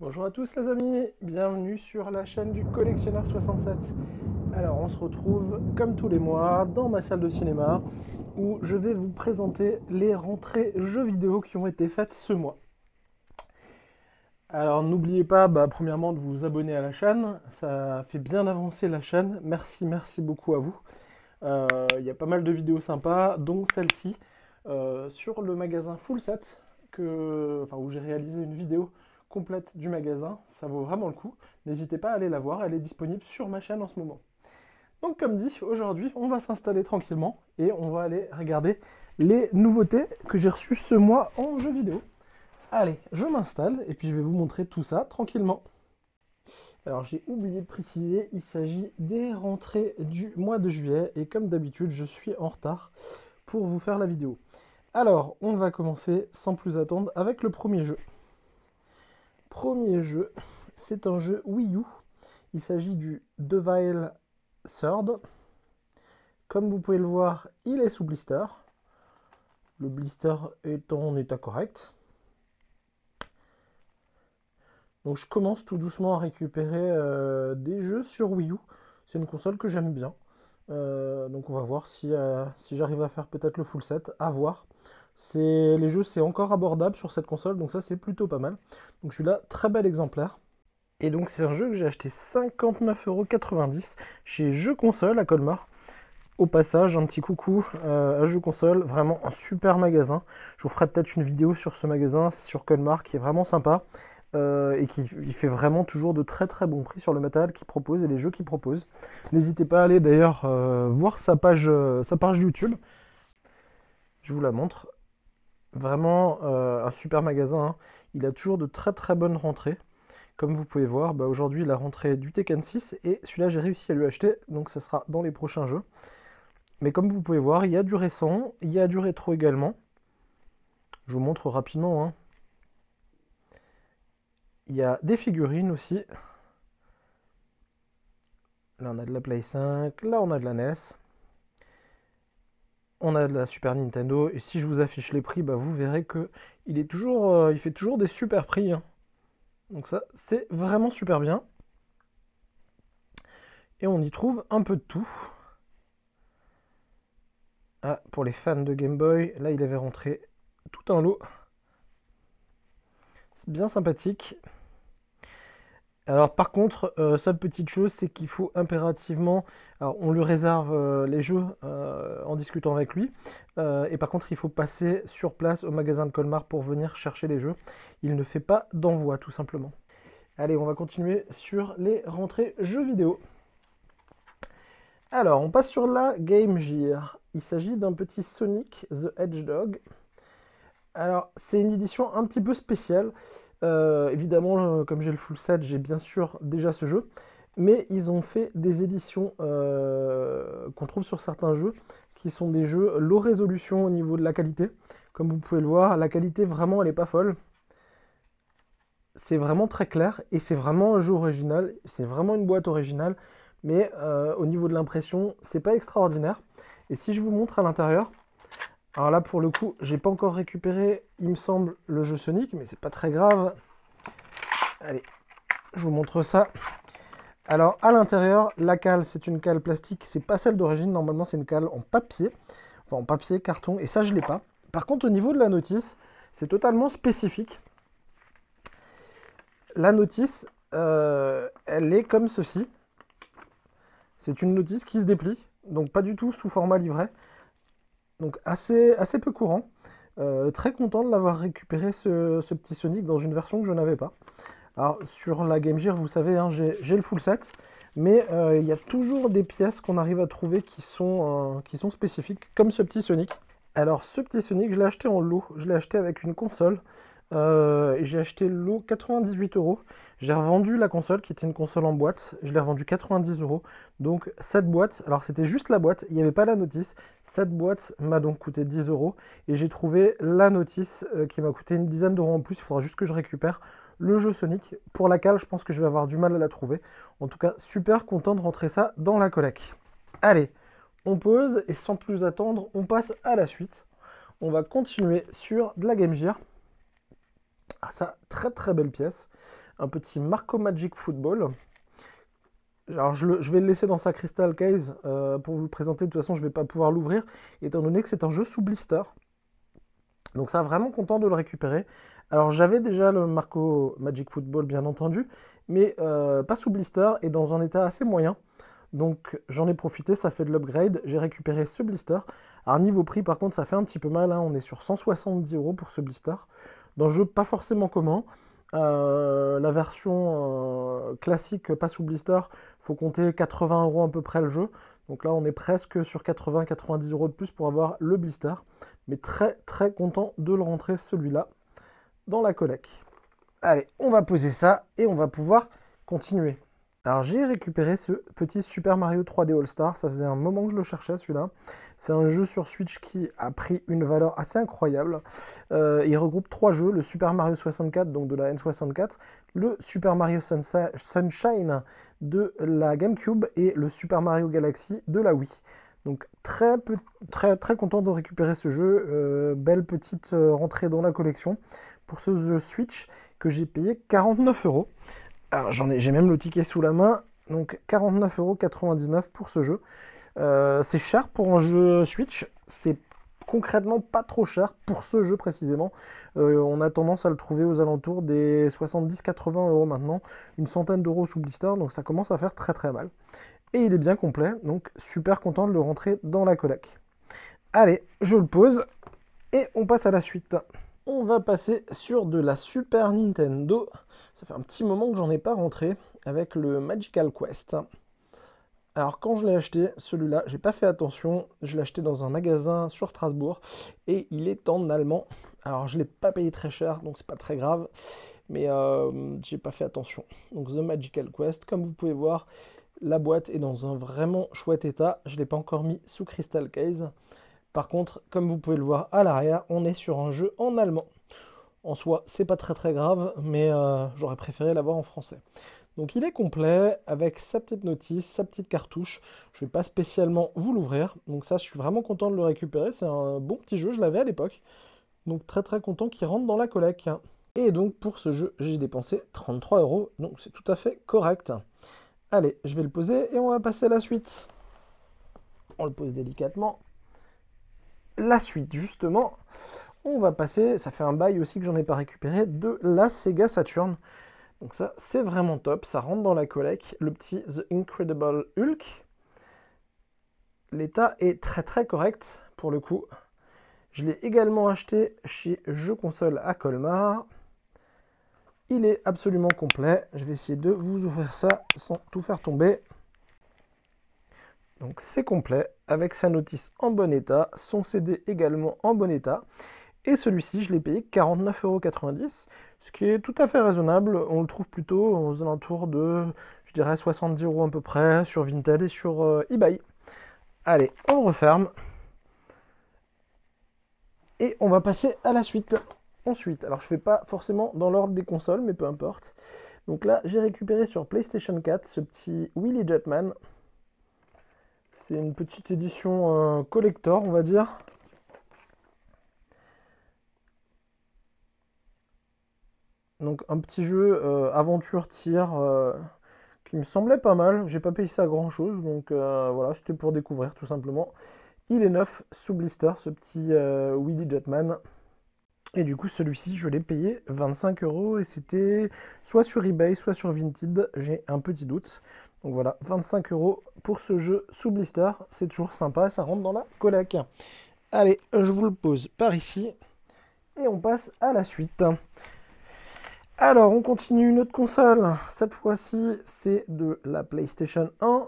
Bonjour à tous les amis, bienvenue sur la chaîne du collectionneur 67. Alors on se retrouve comme tous les mois dans ma salle de cinéma où je vais vous présenter les rentrées jeux vidéo qui ont été faites ce mois. Alors n'oubliez pas bah, premièrement de vous abonner à la chaîne, ça fait bien avancer la chaîne, merci merci beaucoup à vous. Euh, il y a pas mal de vidéos sympas dont celle-ci euh, sur le magasin Full Set que, enfin, où j'ai réalisé une vidéo complète du magasin, ça vaut vraiment le coup. N'hésitez pas à aller la voir, elle est disponible sur ma chaîne en ce moment. Donc comme dit, aujourd'hui on va s'installer tranquillement et on va aller regarder les nouveautés que j'ai reçues ce mois en jeu vidéo. Allez, je m'installe et puis je vais vous montrer tout ça tranquillement. Alors j'ai oublié de préciser, il s'agit des rentrées du mois de juillet et comme d'habitude je suis en retard pour vous faire la vidéo. Alors on va commencer sans plus attendre avec le premier jeu premier jeu, c'est un jeu Wii U. Il s'agit du Devile Sword. Comme vous pouvez le voir, il est sous blister. Le blister est en état correct. Donc je commence tout doucement à récupérer euh, des jeux sur Wii U. C'est une console que j'aime bien. Euh, donc on va voir si, euh, si j'arrive à faire peut-être le full set, à voir. Les jeux, c'est encore abordable sur cette console, donc ça, c'est plutôt pas mal. Donc celui-là, très bel exemplaire. Et donc c'est un jeu que j'ai acheté 59,90€ chez Jeux Console à Colmar. Au passage, un petit coucou euh, à Jeux Console, vraiment un super magasin. Je vous ferai peut-être une vidéo sur ce magasin, sur Colmar, qui est vraiment sympa. Euh, et qui fait vraiment toujours de très très bons prix sur le matériel qu'il propose et les jeux qu'il propose. N'hésitez pas à aller d'ailleurs euh, voir sa page, sa page YouTube. Je vous la montre. Vraiment euh, un super magasin. Hein. Il a toujours de très très bonnes rentrées. Comme vous pouvez voir, aujourd'hui aujourd'hui la rentrée du Tekken 6 et celui-là j'ai réussi à lui acheter, donc ça sera dans les prochains jeux. Mais comme vous pouvez voir, il y a du récent, il y a du rétro également. Je vous montre rapidement. Hein. Il y a des figurines aussi. Là, on a de la Play 5. Là, on a de la NES on a de la Super Nintendo, et si je vous affiche les prix, bah, vous verrez que il, est toujours, euh, il fait toujours des super prix. Hein. Donc ça, c'est vraiment super bien. Et on y trouve un peu de tout. Ah, pour les fans de Game Boy, là il avait rentré tout un lot. C'est bien sympathique. Alors par contre, euh, seule petite chose, c'est qu'il faut impérativement, alors on lui réserve euh, les jeux euh, en discutant avec lui, et par contre il faut passer sur place au magasin de Colmar pour venir chercher les jeux. Il ne fait pas d'envoi tout simplement. Allez, on va continuer sur les rentrées jeux vidéo. Alors, on passe sur la Game Gear. Il s'agit d'un petit Sonic the Hedgehog. Alors, c'est une édition un petit peu spéciale. Euh, évidemment, euh, comme j'ai le full set, j'ai bien sûr déjà ce jeu. Mais ils ont fait des éditions euh, qu'on trouve sur certains jeux, qui sont des jeux low résolution au niveau de la qualité. Comme vous pouvez le voir, la qualité vraiment, elle est pas folle. C'est vraiment très clair et c'est vraiment un jeu original. C'est vraiment une boîte originale. Mais au niveau de l'impression, c'est pas extraordinaire. Et si je vous montre à l'intérieur, alors là, pour le coup, j'ai pas encore récupéré, il me semble, le jeu Sonic, mais c'est pas très grave. Allez, je vous montre ça. Alors, à l'intérieur, la cale, c'est une cale plastique. C'est pas celle d'origine. Normalement, c'est une cale en papier. Enfin, en papier, carton. Et ça, je l'ai pas. Par contre, au niveau de la notice, c'est totalement spécifique. La notice, euh, elle est comme ceci. C'est une notice qui se déplie. Donc, pas du tout sous format livret. Donc assez, assez peu courant. Euh, très content de l'avoir récupéré ce, petit Sonic dans une version que je n'avais pas. Alors sur la Game Gear, vous savez, hein, j'ai le full set, mais euh, il y a toujours des pièces qu'on arrive à trouver qui sont, euh, qui sont spécifiques, comme ce petit Sonic. Alors ce petit Sonic, je l'ai acheté en loup, je l'ai acheté avec une console. Euh, j'ai acheté le 98 euros. J'ai revendu la console qui était une console en boîte. Je l'ai revendue 90 euros. Donc cette boîte, alors c'était juste la boîte, il n'y avait pas la notice. Cette boîte m'a donc coûté 10 euros et j'ai trouvé la notice euh, qui m'a coûté une dizaine d'euros en plus. Il faudra juste que je récupère le jeu Sonic pour laquelle je pense que je vais avoir du mal à la trouver. En tout cas, super content de rentrer ça dans la collecte. Allez, on pose et sans plus attendre, on passe à la suite. On va continuer sur de la Game Gear. Ah ça, très très belle pièce. Un petit Marco Magic Football. Alors je, vais le laisser dans sa Crystal Case euh, pour vous le présenter. De toute façon, je ne vais pas pouvoir l'ouvrir, étant donné que c'est un jeu sous blister. Donc ça, vraiment content de le récupérer. Alors j'avais déjà le Marco Magic Football, bien entendu, mais euh, pas sous blister et dans un état assez moyen. Donc j'en ai profité, ça fait de l'upgrade, j'ai récupéré ce blister. Alors niveau prix par contre ça fait un petit peu mal, hein. on est sur 170 euros pour ce blister le jeu pas forcément commun. Euh, la version euh, classique pas sous blister, faut compter 80 euros à peu près le jeu. Donc là, on est presque sur 80-90 euros de plus pour avoir le blister. Mais très très content de le rentrer celui-là dans la collecte. Allez, on va poser ça et on va pouvoir continuer. Alors j'ai récupéré ce petit Super Mario 3D All-Star, ça faisait un moment que je le cherchais celui-là. C'est un jeu sur Switch qui a pris une valeur assez incroyable. Euh, il regroupe trois jeux, le Super Mario 64, donc de la N64, le Super Mario Sunshine de la GameCube et le Super Mario Galaxy de la Wii. Donc très, très, très content de récupérer ce jeu, euh, belle petite euh, rentrée dans la collection pour ce jeu Switch que j'ai payé 49 euros. Alors j'en ai, j'ai même le ticket sous la main, donc 49,99€ pour ce jeu. Euh, c'est cher pour un jeu Switch, c'est concrètement pas trop cher pour ce jeu précisément. Euh, on a tendance à le trouver aux alentours des 70-80 euros maintenant, une centaine d'euros sous blister, donc ça commence à faire très très mal. Et il est bien complet, donc super content de le rentrer dans la Kodak. Allez, je le pose et on passe à la suite on va passer sur de la Super Nintendo. Ça fait un petit moment que j'en ai pas rentré avec le Magical Quest. Alors quand je l'ai acheté, celui-là, j'ai pas fait attention, je l'ai acheté dans un magasin sur Strasbourg et il est en allemand. Alors je l'ai pas payé très cher, donc c'est pas très grave, mais euh, j'ai pas fait attention. Donc The Magical Quest, comme vous pouvez voir, la boîte est dans un vraiment chouette état. Je l'ai pas encore mis sous Crystal Case. Par contre, comme vous pouvez le voir à l'arrière, on est sur un jeu en allemand. En soi, c'est pas très très grave, mais euh, j'aurais préféré l'avoir en français. Donc il est complet avec sa petite notice, sa petite cartouche. Je ne vais pas spécialement vous l'ouvrir. Donc ça, je suis vraiment content de le récupérer. C'est un bon petit jeu, je l'avais à l'époque. Donc très très content qu'il rentre dans la collecte. Et donc pour ce jeu, j'ai dépensé 33 euros. Donc c'est tout à fait correct. Allez, je vais le poser et on va passer à la suite. On le pose délicatement la suite, justement, on va passer, ça fait un bail aussi que j'en ai pas récupéré, de la Sega Saturn. Donc ça, c'est vraiment top, ça rentre dans la collecte, le petit The Incredible Hulk. L'état est très très correct, pour le coup. Je l'ai également acheté chez Jeux Console à Colmar. Il est absolument complet. Je vais essayer de vous ouvrir ça sans tout faire tomber. Donc c'est complet, avec sa notice en bon état, son CD également en bon état. Et celui-ci, je l'ai payé 49,90€, ce qui est tout à fait raisonnable. On le trouve plutôt aux alentours de, je dirais, 70 euros à peu près sur Vinted et sur euh, eBay. Allez, on referme. Et on va passer à la suite. Ensuite, alors je ne fais pas forcément dans l'ordre des consoles, mais peu importe. Donc là, j'ai récupéré sur PlayStation 4 ce petit Willy Jetman. C'est une petite édition euh, collector, on va dire. Donc un petit jeu euh, aventure tir euh, qui me semblait pas mal. J'ai pas payé ça grand chose, donc voilà, c'était pour découvrir tout simplement. Il est neuf sous blister, ce petit Willy Jetman. Et du coup, celui-ci, je l'ai payé 25 euros et c'était soit sur eBay, soit sur Vinted. J'ai un petit doute. Donc voilà, 25 euros pour ce jeu sous blister. C'est toujours sympa, ça rentre dans la collec. Allez, je vous le pose par ici. Et on passe à la suite. Alors, on continue une autre console. Cette fois-ci, c'est de la PlayStation 1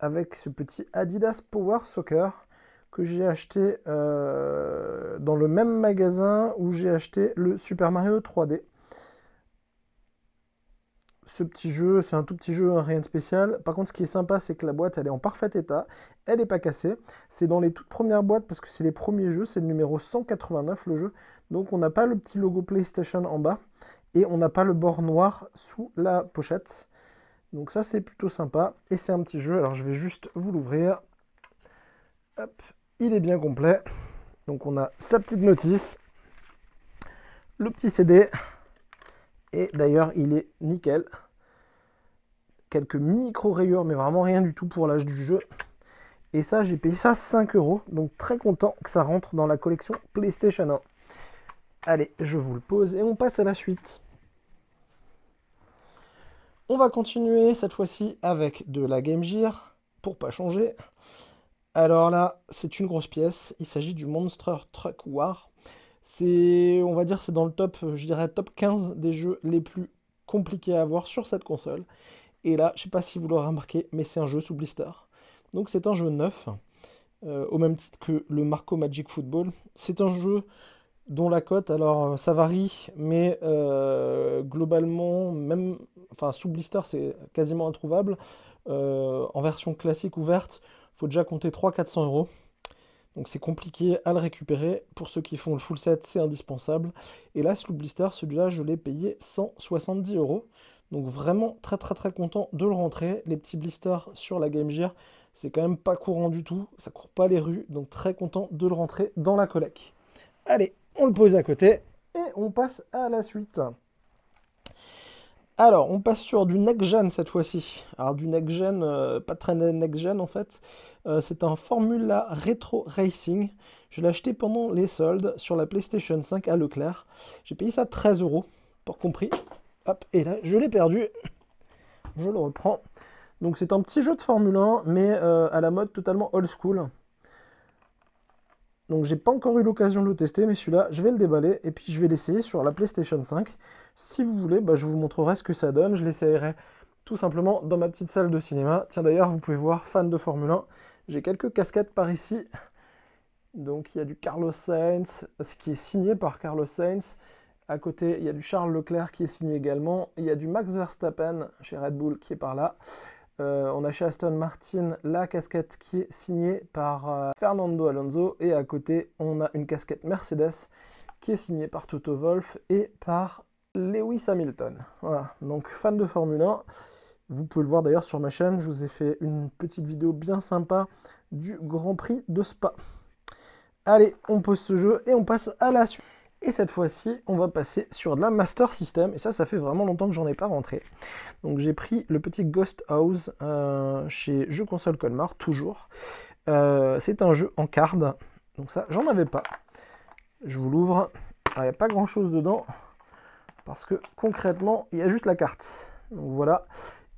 avec ce petit Adidas Power Soccer que j'ai acheté euh, dans le même magasin où j'ai acheté le Super Mario 3D ce petit jeu, c'est un tout petit jeu, hein, rien de spécial. Par contre, ce qui est sympa, c'est que la boîte, elle est en parfait état. Elle n'est pas cassée. C'est dans les toutes premières boîtes parce que c'est les premiers jeux. C'est le numéro 189, le jeu. Donc, on n'a pas le petit logo PlayStation en bas. Et on n'a pas le bord noir sous la pochette. Donc ça, c'est plutôt sympa. Et c'est un petit jeu. Alors, je vais juste vous l'ouvrir. Hop, il est bien complet. Donc, on a sa petite notice. Le petit CD. Et d'ailleurs, il est nickel. Quelques micro-rayures, mais vraiment rien du tout pour l'âge du jeu. Et ça, j'ai payé ça 5 euros. Donc très content que ça rentre dans la collection PlayStation 1. Allez, je vous le pose et on passe à la suite. On va continuer cette fois-ci avec de la Game Gear, pour pas changer. Alors là, c'est une grosse pièce. Il s'agit du Monster Truck War. C'est, on va dire, c'est dans le top, euh, je dirais top 15 des jeux les plus compliqués à avoir sur cette console. Et là, je sais pas si vous l'aurez remarqué, mais c'est un jeu sous blister. Donc c'est un jeu neuf, euh, au même titre que le Marco Magic Football. C'est un jeu dont la cote, alors euh, ça varie, mais globalement, même, enfin sous blister, c'est quasiment introuvable. en version classique ouverte, faut déjà compter 300-400 euros. Donc c'est compliqué à le récupérer. Pour ceux qui font le full set, c'est indispensable. Et là, Sloop Blister, celui-là, je l'ai payé 170 euros. Donc vraiment très très très content de le rentrer. Les petits blisters sur la Game Gear, c'est quand même pas courant du tout. Ça court pas les rues. Donc très content de le rentrer dans la collecte. Allez, on le pose à côté et on passe à la suite. Alors, on passe sur du next-gen cette fois-ci. Alors, du next euh, pas très next en fait. Euh, c'est un Formula Retro Racing. Je l'ai acheté pendant les soldes sur la PlayStation 5 à Leclerc. J'ai payé ça 13 euros, pour compris. Hop, et là, je l'ai perdu. Je le reprends. Donc, c'est un petit jeu de Formule 1, mais euh, à la mode totalement old school. Donc j'ai pas encore eu l'occasion de le tester, mais celui-là, je vais le déballer et puis je vais l'essayer sur la PlayStation 5. Si vous voulez, bah, je vous montrerai ce que ça donne. Je l'essayerai tout simplement dans ma petite salle de cinéma. Tiens d'ailleurs, vous pouvez voir, fan de Formule 1, j'ai quelques casquettes par ici. Donc il y a du Carlos Sainz, ce qui est signé par Carlos Sainz. À côté, il y a du Charles Leclerc qui est signé également. Il y a du Max Verstappen chez Red Bull qui est par là. Euh, on a chez Aston Martin la casquette qui est signée par euh, Fernando Alonso et à côté on a une casquette Mercedes qui est signée par Toto Wolf et par Lewis Hamilton. Voilà, donc fan de Formule 1, vous pouvez le voir d'ailleurs sur ma chaîne, je vous ai fait une petite vidéo bien sympa du Grand Prix de Spa. Allez, on pose ce jeu et on passe à la suite. Et cette fois-ci, on va passer sur de la Master System. Et ça, ça fait vraiment longtemps que j'en ai pas rentré. Donc j'ai pris le petit Ghost House euh, chez Jeux Console Colmar, toujours. Euh, c'est un jeu en card. Donc ça, j'en avais pas. Je vous l'ouvre. Il ah, n'y a pas grand chose dedans. Parce que concrètement, il y a juste la carte. Donc voilà.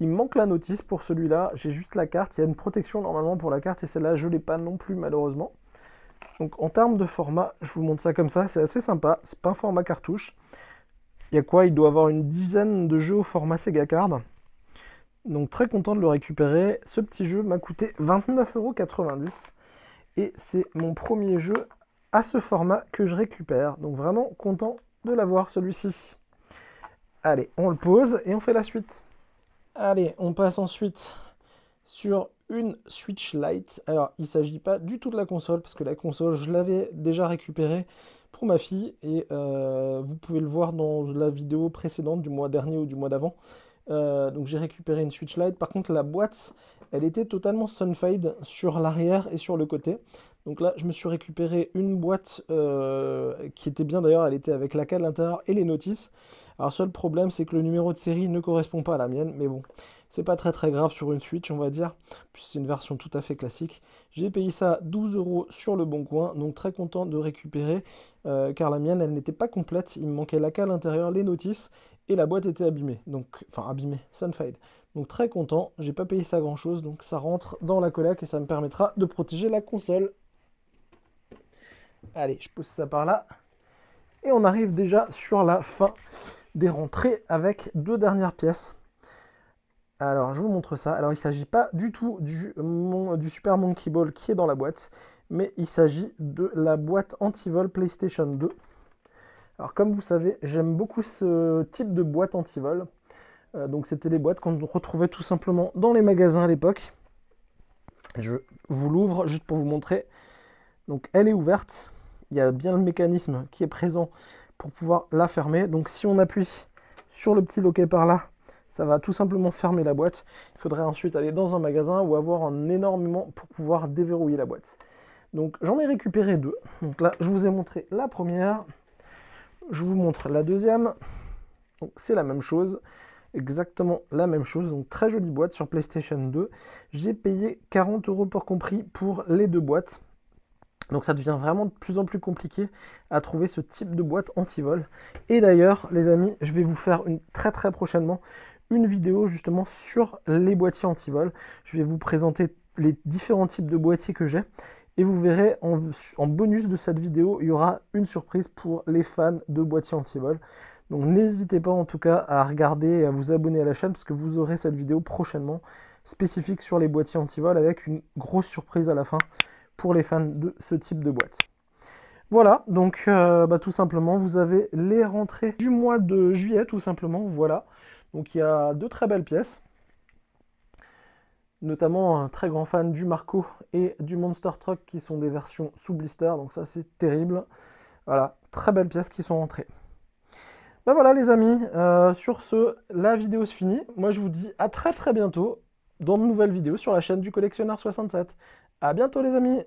Il me manque la notice pour celui-là. J'ai juste la carte. Il y a une protection normalement pour la carte. Et celle-là, je ne l'ai pas non plus malheureusement. Donc en termes de format, je vous montre ça comme ça. C'est assez sympa. C'est pas un format cartouche. Il y a quoi Il doit avoir une dizaine de jeux au format Sega Card. Donc très content de le récupérer. Ce petit jeu m'a coûté 29,90€. Et c'est mon premier jeu à ce format que je récupère. Donc vraiment content de l'avoir celui-ci. Allez, on le pose et on fait la suite. Allez, on passe ensuite sur une Switch Lite. Alors, il ne s'agit pas du tout de la console, parce que la console, je l'avais déjà récupérée pour ma fille. Et euh, vous pouvez le voir dans la vidéo précédente du mois dernier ou du mois d'avant. Euh, donc j'ai récupéré une Switch Lite. Par contre, la boîte, elle était totalement sunfade sur l'arrière et sur le côté. Donc là, je me suis récupéré une boîte euh, qui était bien d'ailleurs, elle était avec la cale à l'intérieur et les notices. Alors, seul problème, c'est que le numéro de série ne correspond pas à la mienne, mais bon, c'est pas très très grave sur une Switch, on va dire, puisque c'est une version tout à fait classique. J'ai payé ça 12 euros sur le bon coin, donc très content de récupérer, euh, car la mienne, elle n'était pas complète. Il me manquait la cale intérieure, les notices, et la boîte était abîmée. Donc, enfin abîmée, Sunfade. Donc très content, j'ai pas payé ça grand chose, donc ça rentre dans la colac et ça me permettra de protéger la console. Allez, je pousse ça par là. Et on arrive déjà sur la fin des rentrées avec deux dernières pièces. Alors, je vous montre ça. Alors, il ne s'agit pas du tout du, Super Monkey Ball qui est dans la boîte, mais il s'agit de la boîte anti-vol PlayStation 2. Alors, comme vous savez, j'aime beaucoup ce type de boîte anti-vol. Euh, donc, c'était des boîtes qu'on retrouvait tout simplement dans les magasins à l'époque. Je vous l'ouvre juste pour vous montrer. Donc, elle est ouverte. Il y a bien le mécanisme qui est présent pour pouvoir la fermer. Donc, si on appuie sur le petit loquet par là, ça va tout simplement fermer la boîte. Il faudrait ensuite aller dans un magasin ou avoir un énormément pour pouvoir déverrouiller la boîte. Donc j'en ai récupéré deux. Donc là, je vous ai montré la première. Je vous montre la deuxième. Donc c'est la même chose. Exactement la même chose. Donc très jolie boîte sur PlayStation 2. J'ai payé 40 euros pour compris pour les deux boîtes. Donc ça devient vraiment de plus en plus compliqué à trouver ce type de boîte anti-vol. Et d'ailleurs, les amis, je vais vous faire une très très prochainement une vidéo justement sur les boîtiers anti-vol. Je vais vous présenter les différents types de boîtiers que j'ai. Et vous verrez, en, bonus de cette vidéo, il y aura une surprise pour les fans de boîtiers antivol. Donc n'hésitez pas en tout cas à regarder et à vous abonner à la chaîne parce que vous aurez cette vidéo prochainement spécifique sur les boîtiers anti-vol avec une grosse surprise à la fin pour les fans de ce type de boîte. Voilà, donc euh, bah, tout simplement, vous avez les rentrées du mois de juillet, tout simplement, voilà. Donc il y a deux très belles pièces, notamment un très grand fan du Marco et du Monster Truck qui sont des versions sous blister, donc ça c'est terrible. Voilà, très belles pièces qui sont rentrées. Ben voilà les amis, euh, sur ce, la vidéo se finit. Moi je vous dis à très très bientôt dans de nouvelles vidéos sur la chaîne du collectionneur 67. À bientôt les amis